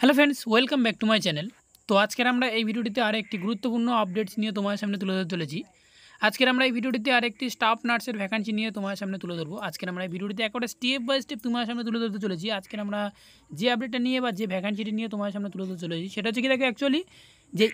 hello friends welcome back to my channel তো আজকের আমরা এই ভিডিওটিতে আর একটি গুরুত্বপূর্ণ আপডেটস নিয়ে তোমার সামনে তুলে ধরতে চলেছি আজকের আমরা এই ভিডিওটিতে আর একটি স্টাফ নার্সের ভ্যাকান্সি নিয়ে তোমার সামনে তুলে ধরবো আজকের আমরা এই ভিডিওটিতে একটা স্টেপ বাই স্টেপ তোমার সামনে তুলে ধরতে চলেছি আজকের আমরা যে আপডেটটা নিয়ে বা যে ভ্যাকান্সিটি নিয়ে তোমার সামনে তুলে ধরতে চলেছি সেটা হচ্ছে কি দেখো অ্যাকচুয়ালি যে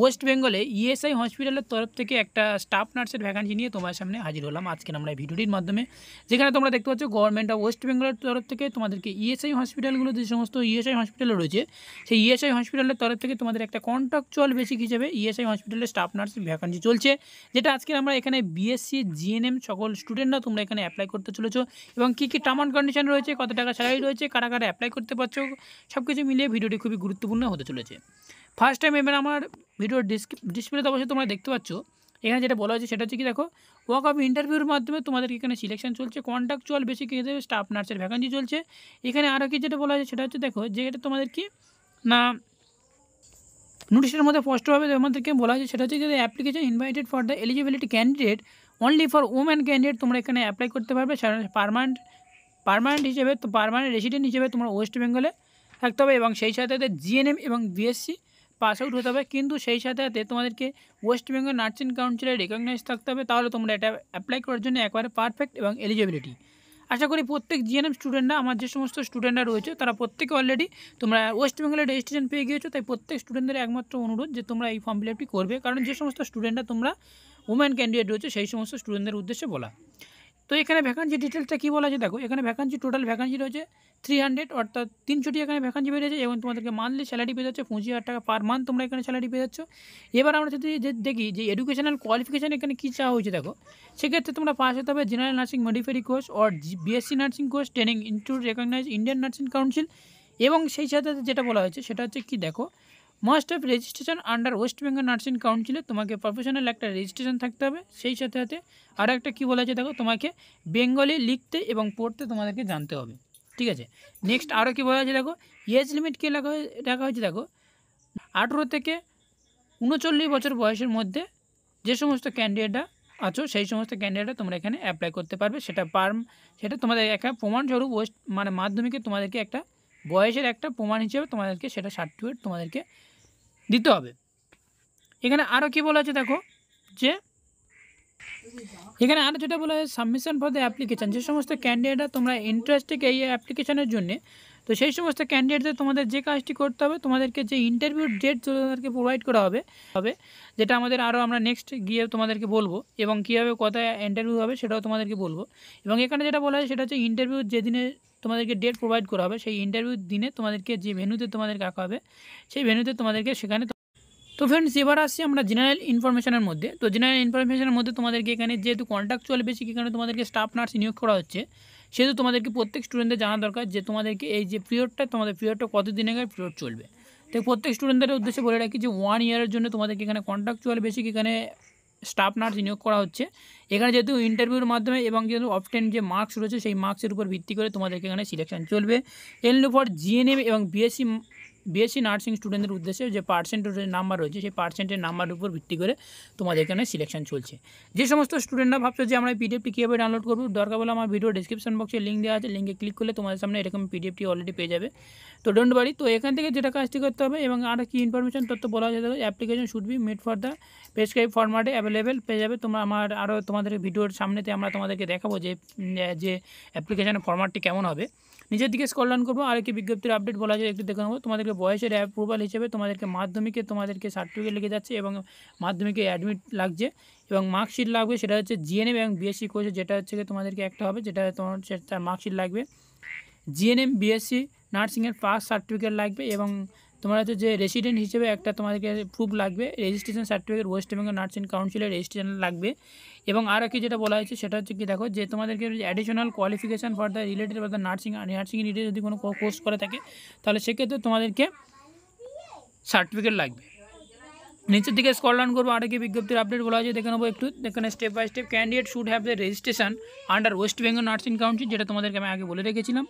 ওয়েস্ট বেঙ্গলে ইএসআই হসপিটালের তরফ থেকে একটা স্টাফ নার্সের ভ্যাকান্সি নিয়ে তোমার সামনে হাজির হলাম আজকে আমরা এই ভিডিওটির মাধ্যমে যেখানে তোমরা দেখতে পাচ্ছ গভর্নমেন্ট অফ ওয়েস্ট বেঙ্গলের তরফ থেকে তোমাদেরকে ইএসআই e হসপিটালগুলো যে সমস্ত ইএসআই e হসপিটাল রয়েছে সেই ইএসআই e হসপিটালের তরফ থেকে তোমাদের একটা কন্ট্রাকচুয়াল বেসিক হিসেবে ইএসআই হসপিটালে স্টাফ নার্সের ভ্যাকান্সি চলছে যেটা আজকে আমরা এখানে বিএসসি জিএনএম সকল স্টুডেন্টরা তোমরা এখানে অ্যাপ্লাই করতে চলেছ এবং কী কী টার্ম অ্যান্ড কন্ডিশন রয়েছে কত টাকা স্যালারি রয়েছে কারা কারা অ্যাপ্লাই করতে পারছো সব কিছু মিলিয়ে ভিডিওটি খুবই গুরুত্বপূর্ণ হতে চলেছে ফার্স্ট টাইম এবার আমার ভিডিওর ডিসপ্লেতে অবশ্যই তোমরা দেখতে পাচ্ছ এখানে যেটা বলা হয়েছে সেটা হচ্ছে কি দেখো ওয়াক অফ ইন্টারভিউর মাধ্যমে তোমাদের এখানে সিলেকশন চলছে কন্ট্রাকচুয়াল বেশি কি স্টাফ নার্সের ভ্যাকান্সি চলছে এখানে আরও কি যেটা বলা হয়েছে সেটা হচ্ছে দেখো যে এটা তোমাদের কি না নোটিশের মধ্যে স্পষ্টভাবে তোমাদেরকে বলা হয়েছে সেটা হচ্ছে যে application invited for the eligibility candidate only for woman candidate তোমরা এখানে অ্যাপ্লাই করতে পারবে পারমানেন্ট পারমানেন্ট হিসেবে তো পারমানেন্ট রেসিডেন্ট হিসেবে তোমরা ওয়েস্ট বেঙ্গলে থাকতে হবে এবং সেই সাথে জিএনএম এবং বিএসসি পাস আউট হতে হবে কিন্তু সেই সাথে সাথে তোমাদেরকে ওয়েস্ট বেঙ্গল নার্সিং কাউন্সিলের রেকগনাইজ থাকতে হবে তাহলে তোমরা এটা অ্যাপ্লাই করার জন্য একবারে পারফেক্ট এবং এলিজিবিলিটি আশা করি প্রত্যেক জিএনএম স্টুডেন্টরা আমার যে সমস্ত স্টুডেন্টরা রয়েছে তারা প্রত্যেকে অলরেডি তোমরা ওয়েস্ট বেঙ্গলের রেজিস্ট্রেশন পেয়ে গিয়েছো তাই প্রত্যেক স্টুডেন্টদের একমাত্র অনুরোধ যে তোমরা এই ফর্ম ফিল করবে কারণ যে সমস্ত স্টুডেন্টরা তোমরা উমেন ক্যান্ডিডেট রয়েছে সেই সমস্ত স্টুডেন্টদের উদ্দেশ্যে বলা তো এখানে ভ্যাকান্সি ডিটেলসটা কী বলা আছে দেখো এখানে ভ্যাকান্সি টোটাল ভ্যাকান্সি রয়েছে থ্রি হান্ড্রেড অর্থাৎ তিনশোটি এখানে ভ্যাকান্সি বেড়েছে এবং তোমাদেরকে মান্থলি স্যালারি পেয়ে যাচ্ছে পঁচিশ হাজার টাকা পার মান্থ তোমরা এখানে স্যালারি পেয়ে যাচ্ছ এবার আমরা যদি দেখি যে এডুকেশনাল কোয়ালিফিকেশান এখানে কী চাওয়া হয়েছে দেখো সেক্ষেত্রে তোমরা পাস হতে হবে general nursing midwifery course or BSc nursing course training institute recognise Indian nursing council এবং সেই সাথে যেটা বলা হয়েছে সেটা হচ্ছে কি দেখো must of registration under West Bengal nursing কাউন্সিলে তোমাকে প্রফেশনাল একটা রেজিস্ট্রেশন থাকতে হবে সেই সাথে সাথে আর একটা কী বলা আছে দেখো তোমাকে বেঙ্গলি লিখতে এবং পড়তে তোমাদেরকে জানতে হবে ঠিক আছে নেক্সট আরও কী বলা আছে দেখো এজ লিমিট কী লেখা রাখা হয়েছে দেখো আঠেরো থেকে উনচল্লিশ বছর বয়সের মধ্যে যে সমস্ত ক্যান্ডিডেটরা আছো সেই সমস্ত ক্যান্ডিডেটরা তোমরা এখানে অ্যাপ্লাই করতে পারবে সেটা পার্ম সেটা তোমাদের একটা প্রমাণস্বরূপ ওয়েস্ট মানে মাধ্যমিকে তোমাদেরকে একটা বয়সের একটা প্রমাণ হিসেবে তোমাদেরকে সেটা সার্টিফিকেট তোমাদেরকে দিতে হবে এখানে আরও কি বলা আছে দেখো যে এখানে আরও যেটা বলা হয় সাবমিশন ফর দ্য অ্যাপ্লিকেশান যে সমস্ত ক্যান্ডিডেটরা তোমরা ইন্টারেস্টিক এই অ্যাপ্লিকেশানের জন্যে তো সেই সমস্ত ক্যান্ডিডেটদের তোমাদের যে কাজটি করতে হবে তোমাদেরকে যে ইন্টারভিউ ডেট তোমাদেরকে প্রোভাইড করা হবে হবে যেটা আমাদের আরও আমরা নেক্সট গিয়ে তোমাদেরকে বলবো এবং কীভাবে কথা ইন্টারভিউ হবে সেটাও তোমাদেরকে বলবো এবং এখানে যেটা বলা হয় সেটা হচ্ছে ইন্টারভিউ যেদিনে তোমাদেরকে ডেট প্রোভাইড করা হবে সেই ইন্টারভিউ দিনে তোমাদেরকে যে ভেনুতে তোমাদেরকে কাকা হবে সেই ভেনুতে তোমাদেরকে সেখানে তো ফ্রেন্ডস এবার আসছি আমরা জেনারেল ইনফরমেশনের মধ্যে তো জেনারেল ইনফরমেশনের মধ্যে তোমাদেরকে এখানে যেহেতু কন্ট্রাকচুয়াল বেশি এখানে তোমাদেরকে স্টাফ নার্স নিয়োগ করা হচ্ছে সেহেতু তোমাদেরকে প্রত্যেক স্টুডেন্টদের জানা দরকার যে তোমাদেরকে এই যে পিরিয়ডটা তোমাদের পিরিয়ডটা কতদিন আগে পিরিয়ড চলবে তো প্রত্যেক স্টুডেন্টদের উদ্দেশ্যে বলে রাখি যে ওয়ান ইয়ারের জন্য তোমাদেরকে এখানে কন্ট্রাকচুয়াল বেসিক এখানে স্টাফ নার্স নিয়োগ করা হচ্ছে এখানে যেহেতু ইন্টারভিউর মাধ্যমে এবং যেহেতু অপটেন যে মার্কস রয়েছে সেই মার্কসের উপর ভিত্তি করে তোমাদেরকে এখানে সিলেকশন চলবে এনলো ফর জিএনএম এবং বিএসসি বিএসসি নার্সিং স্টুডেন্টদের উদ্দেশ্যে যে পার্সেন্টের নাম্বার রয়েছে সেই পার্সেন্টের নাম্বারের উপর ভিত্তি করে তোমাদের এখানে সিলেকশন চলছে যে সমস্ত স্টুডেন্টরা ভাবছো যে আমরা পিডিএফটি কীভাবে ডাউনলোড করবো দরকার বলে আমার ভিডিও ডিসক্রিপশন বক্সে লিঙ্ক দেওয়া আছে লিঙ্কে ক্লিক করলে তোমাদের সামনে এরকম পিডিএফটি অলরেডি পেয়ে যাবে তো ডোন্ট বাড়ি তো এখান থেকে যেটা কাজটি করতে হবে এবং আর কি ইনফরমেশন তথ্য বলা হয়েছে application should be made for the prescribe ফরম্যাটে অ্যাভেলেবেল পেয়ে যাবে তোমরা আমার আরও তোমাদের ভিডিওর সামনেতে আমরা তোমাদেরকে দেখাবো যে যে অ্যাপ্লিকেশনের ফরম্যাটটি কেমন হবে নিজের দিকে স্কলডাউন করবো আর একটি বিজ্ঞপ্তির আপডেট বলা যায় একটু দেখে নেবো তোমাদেরকে বয়সের অ্যাপ্রুভাল হিসেবে তোমাদেরকে মাধ্যমিকে তোমাদেরকে সার্টিফিকেট লেগে যাচ্ছে এবং মাধ্যমিকে অ্যাডমিট লাগছে এবং মার্কশিট লাগবে সেটা হচ্ছে জিএনএম এবং বিএসসি কোর্স যেটা হচ্ছে তোমাদেরকে একটা হবে যেটা তোমার তার মার্কশিট লাগবে জিএনএম বিএসসি নার্সিংয়ের পাস সার্টিফিকেট লাগবে এবং তোমার হচ্ছে যে রেসিডেন্ট হিসেবে একটা তোমাদেরকে প্রুফ লাগবে registration certificate West Bengal nursing কাউন্সিলের রেজিস্ট্রেশন লাগবে এবং আর কি যেটা বলা হয়েছে সেটা হচ্ছে কি দেখো যে তোমাদেরকে additional qualification for the related বা দ্য নার্সিং নার্সিং রিলেটেড যদি কোনো কোর্স করে থাকে তাহলে সেক্ষেত্রে তোমাদেরকে সার্টিফিকেট লাগবে নিচের দিকে স্কল ডাউন করবো আরেকটি বিজ্ঞপ্তির আপডেট বলা হয়েছে দেখে নেবো একটু এখানে step by step candidate should have the registration under West Bengal nursing council যেটা তোমাদেরকে আমি আগে বলে রেখেছিলাম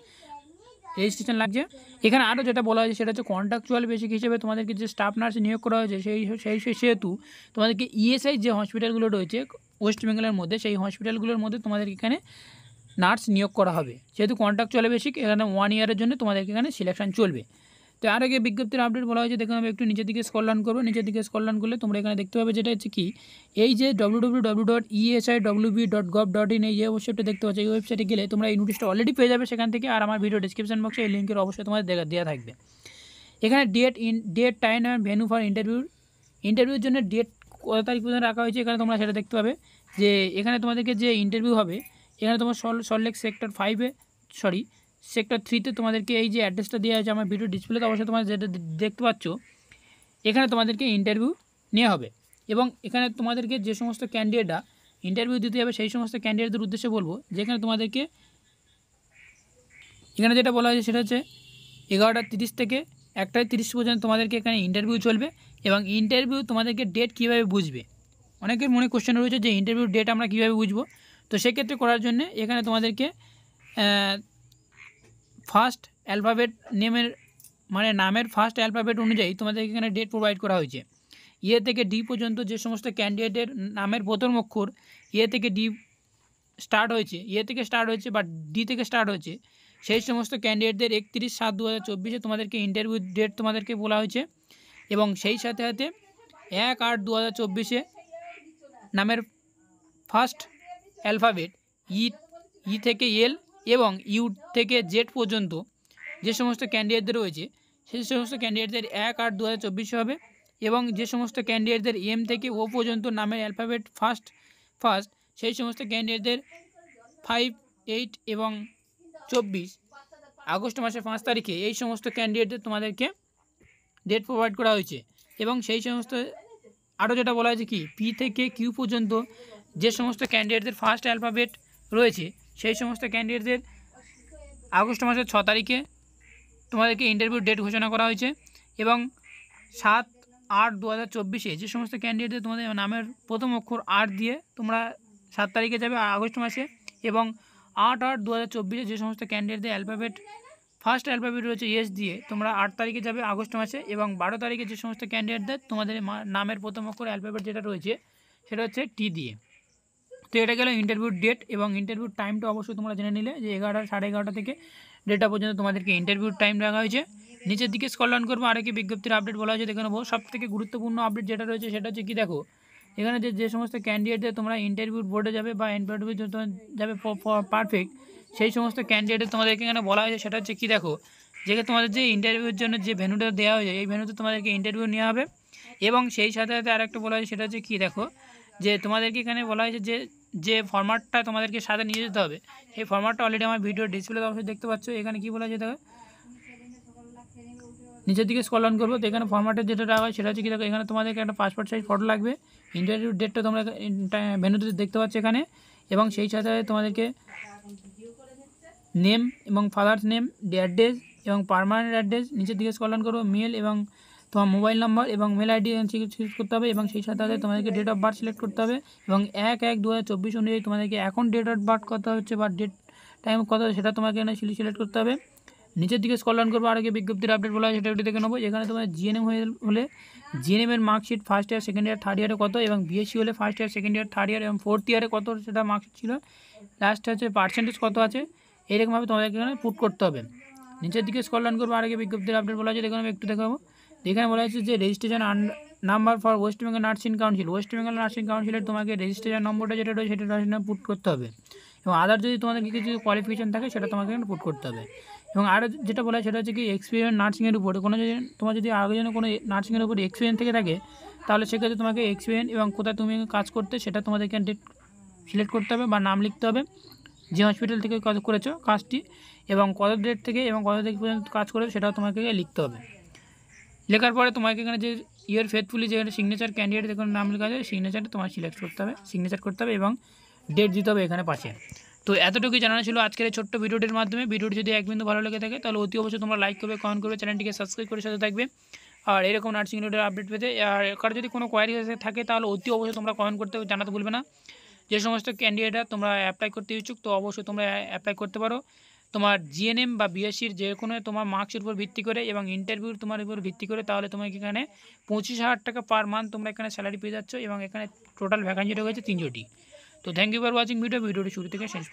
রেজিস্ট্রেশন লাগছে এখানে আরও যেটা বলা হয়েছে সেটা হচ্ছে কন্ট্রাকচুয়াল বেসিক হিসেবে তোমাদেরকে যে স্টাফ নার্স নিয়োগ করা হয়েছে সেই সেই সেহেতু তোমাদেরকে ইএসআই e যে হসপিটালগুলো রয়েছে ওয়েস্ট বেঙ্গলের মধ্যে সেই হসপিটালগুলোর মধ্যে তোমাদেরকে এখানে নার্স নিয়োগ করা হবে সেহেতু কন্ট্রাকচুয়াল বেসিক এখানে ওয়ান ইয়ারের জন্য তোমাদেরকে এখানে সিলেকশন চলবে তো আর আগে বিজ্ঞপ্তির আপডেট বলা হয়েছে দেখুন আমি একটু নিচের দিকে স্কলডাউন করবো নিচের দিকে স্কলডাউন করলে তোমরা এখানে দেখতে পাবে যেটা হচ্ছে কি এই যে W W W dot ESI W B dot gov dot in এই যে ওয়েবসাইটটা দেখতে পাচ্ছ এই ওয়েবসাইটে গেলে তোমরা এই নোটিশটা অলরেডি পেয়ে যাবে সেখান থেকে আর আমার ভিডিও ডিসক্রিপশন বক্সে এই লিঙ্কের অবশ্যই তোমাদের দেখা দেওয়া থাকবে এখানে date in date time and venue for interview ইন্টারভিউর জন্য ডেট কত তারিখ পর্যন্ত রাখা হয়েছে এখানে তোমরা সেটা দেখতে পাবে যে এখানে তোমাদেরকে যে ইন্টারভিউ হবে এখানে তোমার সল লেক সেক্টর ফাইভে সরি সেক্টর থ্রিতে তোমাদেরকে এই যে অ্যাড্রেসটা দেওয়া আছে আমার ভিডিও ডিসপ্লেতে অবশ্যই তোমার যেটা দেখতে পাচ্ছ এখানে তোমাদেরকে ইন্টারভিউ নেওয়া হবে এবং এখানে তোমাদেরকে যে সমস্ত ক্যান্ডিডেটরা ইন্টারভিউ দিতে হবে সেই সমস্ত ক্যান্ডিডেটদের উদ্দেশ্যে বলবো যেখানে তোমাদেরকে এখানে যেটা বলা হয়েছে সেটা হচ্ছে এগারোটা তিরিশ থেকে একটায় তিরিশ পর্যন্ত তোমাদেরকে এখানে ইন্টারভিউ চলবে এবং ইন্টারভিউ তোমাদেরকে ডেট কীভাবে বুঝবে অনেকের মনে কোশ্চেন রয়েছে যে ইন্টারভিউ ডেট আমরা কীভাবে বুঝবো তো সেক্ষেত্রে করার জন্যে এখানে তোমাদেরকে ফার্স্ট অ্যালফাবেট নেমের মানে নামের ফার্স্ট অ্যালফাবেট অনুযায়ী তোমাদের এখানে ডেট প্রোভাইড করা হয়েছে ইয়ে থেকে ডি পর্যন্ত যে সমস্ত ক্যান্ডিডেটের নামের প্রথম অক্ষর ইয়ে থেকে ডি স্টার্ট হয়েছে ইয়ে থেকে স্টার্ট হয়েছে বা ডি থেকে স্টার্ট হয়েছে সেই সমস্ত ক্যান্ডিডেটদের একত্রিশ সাত দু হাজার তোমাদেরকে ইন্টারভিউ ডেট তোমাদেরকে বলা হয়েছে এবং সেই সাথে সাথে এক আট দু হাজার নামের ফার্স্ট অ্যালফাবেট ই ই থেকে এল এবং ইউ থেকে জেড পর্যন্ত যে সমস্ত ক্যান্ডিডেটদের রয়েছে সেই সমস্ত ক্যান্ডিডেটদের এক আট দু হবে এবং যে সমস্ত ক্যান্ডিডেটদের এম থেকে ও পর্যন্ত নামের অ্যালফাবেট ফার্স্ট ফার্স্ট সেই সমস্ত ক্যান্ডিডেটদের ফাইভ এইট এবং চব্বিশ আগস্ট মাসের পাঁচ তারিখে এই সমস্ত ক্যান্ডিডেটদের তোমাদেরকে ডেট প্রোভাইড করা হয়েছে এবং সেই সমস্ত আরও যেটা বলা হয়েছে কি পি থেকে কিউ পর্যন্ত যে সমস্ত ক্যান্ডিডেটদের ফার্স্ট অ্যালফাবেট রয়েছে সেই সমস্ত ক্যান্ডিডেটদের আগস্ট মাসের ছ তারিখে তোমাদেরকে ইন্টারভিউ ডেট ঘোষণা করা হয়েছে এবং সাত আট দু হাজার চব্বিশে যে সমস্ত ক্যান্ডিডেটদের তোমাদের নামের প্রথম অক্ষর আট দিয়ে তোমরা সাত তারিখে যাবে আগস্ট মাসে এবং আট আট দু হাজার চব্বিশে যে সমস্ত ক্যান্ডিডেটদের অ্যালফাবেট ফার্স্ট অ্যালফাবেট রয়েছে এস দিয়ে তোমরা আট তারিখে যাবে আগস্ট মাসে এবং বারো তারিখে যে সমস্ত ক্যান্ডিডেটদের তোমাদের নামের প্রথম অক্ষর অ্যালফাবেট যেটা রয়েছে সেটা হচ্ছে টি দিয়ে তো এটা গেল ইন্টারভিউর ডেট এবং ইন্টারভিউর টাইমটা অবশ্যই তোমরা জেনে নিলে যে এগারোটা সাড়ে এগারোটা থেকে ডেটটা পর্যন্ত তোমাদেরকে ইন্টারভিউর টাইম রাখা হয়েছে নিচের দিকে স্কলন করবো আর বিজ্ঞপ্তির আপডেট বলা হয়েছে দেখে নেবো সব থেকে গুরুত্বপূর্ণ আপডেট যেটা রয়েছে সেটা হচ্ছে কী দেখো এখানে যে যে সমস্ত ক্যান্ডিডেটদের তোমরা ইন্টারভিউ বোর্ডে যাবে বা ইন্টারভিউ যাবে পারফেক্ট সেই সমস্ত ক্যান্ডিডেট তোমাদেরকে এখানে বলা হয়েছে সেটা হচ্ছে কী দেখো যেখানে তোমাদের যে ইন্টারভিউর জন্য যে ভেনুটা দেওয়া হয়েছে এই ভেনুতে তোমাদেরকে ইন্টারভিউ নেওয়া হবে এবং সেই সাথে সাথে আরেকটা বলা হয়েছে সেটা হচ্ছে কী দেখো যে তোমাদেরকে এখানে বলা হয়েছে যে যে ফর্ম্যাটটা তোমাদেরকে সাথে নিয়ে যেতে হবে সেই ফরম্যাটটা অলরেডি আমার ভিডিও ডিসপ্লে অবশ্যই দেখতে পাচ্ছ এখানে কি বলা যেতে হবে নিচের দিকে স্কল অন করবো তো এখানে ফর্ম্যাটের যেটা রাখা হয় সেটা হচ্ছে কী দেখো এখানে তোমাদেরকে একটা পাসপোর্ট সাইজ ফটো লাগবে ইন্টারভিউ ডেটটা তোমরা ভেনুতে দেখতে পাচ্ছ এখানে এবং সেই সাথে তোমাদেরকে নেম এবং ফাদার্স নেম অ্যাড্রেস এবং পারমানেন্ট অ্যাড্রেস নিচের দিকে স্কল অন করবো মেল এবং তোমার মোবাইল নাম্বার এবং মেল আইডি সিলেক্ট করতে হবে এবং সেই সাথে তোমাদেরকে ডেট অফ বার্থ সিলেক্ট করতে হবে এবং এক এক দু অনুযায়ী তোমাদেরকে এখন ডেট অফ বার্থ কত হচ্ছে বা ডেট টাইম কত সেটা তোমাকে এখানে সিলেক্ট করতে হবে নিচের দিকে স্কলডাউন করবো আর আগে বিজ্ঞপ্তির আপডেট বলা হয় সেটা একটু দেখে নেবো এখানে তোমার জিএনএম হয়ে হলে জিএনএমের marksheet first year second year third ইয়ারে কত এবং বিএসসি হলে first year second year third year এবং ফোর্থ ইয়ারে কত সেটা মার্কশিট ছিল লাস্ট হচ্ছে পার্সেন্টেজ কত আছে এরকমভাবে তোমাদেরকে এখানে পুট করতে হবে নিচের দিকে স্কলডাউন করবো আর আগে বিজ্ঞপ্তির আপডেট বলা হয় সেটা একটু দেখাবো যেখানে বলা হয়েছে যে registration number for West Bengal nursing council West Bengal nursing কাউন্সিলের তোমাকে রেজিস্ট্রেশন নম্বরটা যেটা রয়েছে সেটা পুট করতে হবে এবং আদার যদি তোমাদের কিছু কোয়ালিফিকেশান থাকে সেটা তোমাকে পুট করতে হবে এবং আরও যেটা বলা হয় সেটা হচ্ছে কি এক্সপিরিয়েন্স নার্সিংয়ের উপরে কোনো যদি তোমার যদি আগে যেন কোনো নার্সিংয়ের উপরে এক্সপিরিয়েন্স থেকে থাকে তাহলে সেক্ষেত্রে তোমাকে এক্সপিরিয়েন্স এবং কোথায় তুমি কাজ করতে সেটা তোমাদের ক্যান্ডিডেট সিলেক্ট করতে হবে বা নাম লিখতে হবে যে হসপিটাল থেকে কাজ করেছো কাজটি এবং কত ডেট থেকে এবং কত ডেট পর্যন্ত কাজ করেছো সেটাও তোমাকে লিখতে হবে লেখার পরে তোমাকে এখানে যে ইয়ার ফেথফুলি যে সিগনেচার ক্যান্ডিডেট এখানে নাম লেখা যায় সিগনেচারটা তোমার সিলেক্ট করতে হবে সিগনেচার করতে হবে এবং ডেট দিতে হবে এখানে পাশে তো এতটুকুই জানানো ছিল আজকের এই ছোট্ট ভিডিওটির মাধ্যমে ভিডিওটি যদি এক বিন্দু ভালো লেগে থাকে তাহলে অতি অবশ্যই তোমরা লাইক করবে কমেন্ট করবে চ্যানেলটিকে সাবস্ক্রাইব করে সাথে থাকবে আর এরকম নার্সিং রিলেটেড আপডেট পেতে আর কারো যদি কোনো কোয়ারি থাকে তাহলে অতি অবশ্যই তোমরা কমেন্ট করতে জানাতে ভুলবে না যে সমস্ত ক্যান্ডিডেটরা তোমরা অ্যাপ্লাই করতে ইচ্ছুক তো অবশ্যই তোমরা অ্যাপ্লাই করতে পারো তোমার জিএনএম বা বিএসসির যে কোনো তোমার মার্কসের উপর ভিত্তি করে এবং ইন্টারভিউর তোমার উপর ভিত্তি করে তাহলে তোমাকে এখানে পঁচিশ হাজার টাকা পার মান্থ তোমরা এখানে স্যালারি পেয়ে যাচ্ছ এবং এখানে টোটাল ভ্যাকান্সি রয়েছে তিনশোটি তো thank you for watching video ভিডিওটি শুরু থেকে শেষ